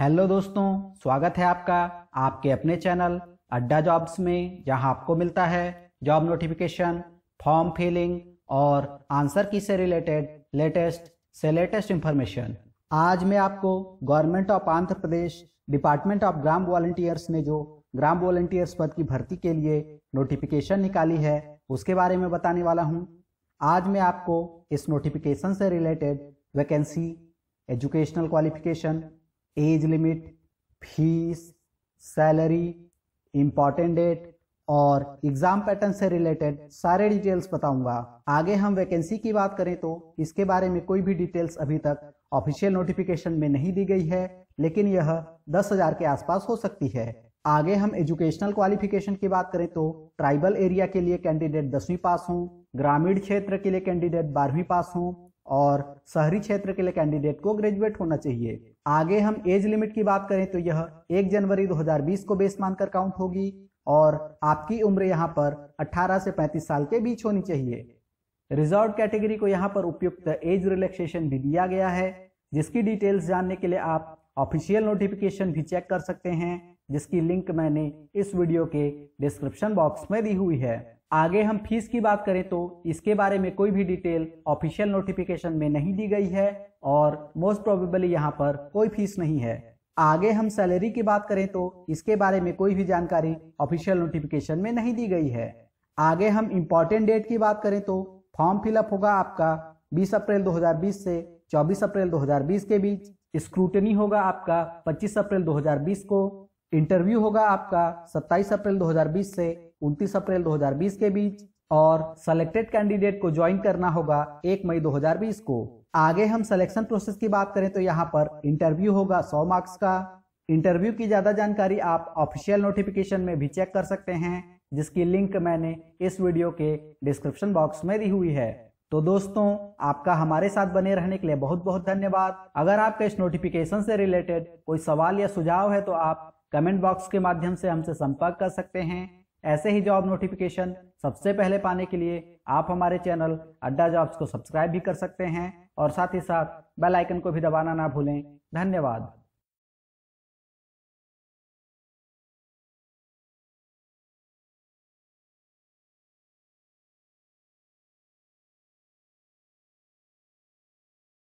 hello दोस्तों स्वागत है आपका आपके अपने चैनल अड्डा जॉब्स में जहां आपको मिलता है जॉब नोटिफिकेशन फॉर्म फिलिंग और आंसर की से रिलेटेड लेटेस्ट से लेटेस्ट इंफॉर्मेशन आज मैं आपको government of Andhra Pradesh department of Gram volunteers ने जो ग्राम वॉलंटियर्स पद की भर्ती के लिए नोटिफिकेशन निकाली है उसके बारे में बताने वाला हूँ आज मैं आपको इस नोटिफिकेशन से related vacancy educational qualification age limit fees salary important date और एग्जाम पैटर्न से रिलेटेड सारे डिटेल्स बताऊंगा आगे हम वैकेंसी की बात करें तो इसके बारे में कोई भी डिटेल्स अभी तक ऑफिशियल नोटिफिकेशन में नहीं दी गई है लेकिन यह दस हजार के आसपास हो सकती है आगे हम एजुकेशनल क्वालिफिकेशन की बात करें तो ट्राइबल एरिया के लिए कैंडिडेट दसवीं पास हों ग्रामीण क्षेत्र के लिए कैंडिडेट बारहवीं पास हों और शहरी क्षेत्र के लिए कैंडिडेट को ग्रेजुएट होना चाहिए आगे हम एज लिमिट की बात करें तो यह 1 जनवरी 2020 को बेस मानकर काउंट होगी और आपकी उम्र यहाँ पर 18 से 35 साल के बीच होनी चाहिए रिजर्व कैटेगरी को यहाँ पर उपयुक्त एज रिलैक्सेशन भी दिया गया है जिसकी डिटेल्स जानने के लिए आप ऑफिशियल नोटिफिकेशन भी चेक कर सकते हैं जिसकी लिंक मैंने इस वीडियो के डिस्क्रिप्शन बॉक्स में दी हुई है आगे हम फीस की बात करें तो इसके बारे में कोई भी डिटेल ऑफिशियल नोटिफिकेशन में नहीं दी गई है और मोस्ट प्रोबेबली यहाँ पर कोई फीस नहीं है आगे हम सैलरी की बात करें तो इसके बारे में कोई भी जानकारी ऑफिशियल नोटिफिकेशन में नहीं दी गई है आगे हम इम्पॉर्टेंट डेट की बात करें तो फॉर्म फिलअप होगा आपका 20 अप्रैल 2020 से 24 अप्रैल 2020 के बीच स्क्रूटनी होगा आपका 25 अप्रैल 2020 को इंटरव्यू होगा आपका 27 अप्रैल 2020 से उनतीस अप्रैल 2020 के बीच और सिलेक्टेड कैंडिडेट को ज्वाइन करना होगा एक मई 2020 को आगे हम सिलेक्शन प्रोसेस की बात करें तो यहाँ पर इंटरव्यू होगा 100 मार्क्स का इंटरव्यू की ज्यादा जानकारी आप ऑफिशियल नोटिफिकेशन में भी चेक कर सकते हैं जिसकी लिंक मैंने इस वीडियो के डिस्क्रिप्शन बॉक्स में दी हुई है तो दोस्तों आपका हमारे साथ बने रहने के लिए बहुत बहुत धन्यवाद अगर आपका इस नोटिफिकेशन से रिलेटेड कोई सवाल या सुझाव है तो आप कमेंट बॉक्स के माध्यम से हमसे संपर्क कर सकते हैं ऐसे ही जॉब नोटिफिकेशन सबसे पहले पाने के लिए आप हमारे चैनल अड्डा जॉब्स को सब्सक्राइब भी कर सकते हैं और साथ ही साथ बेल आइकन को भी दबाना ना भूलें धन्यवाद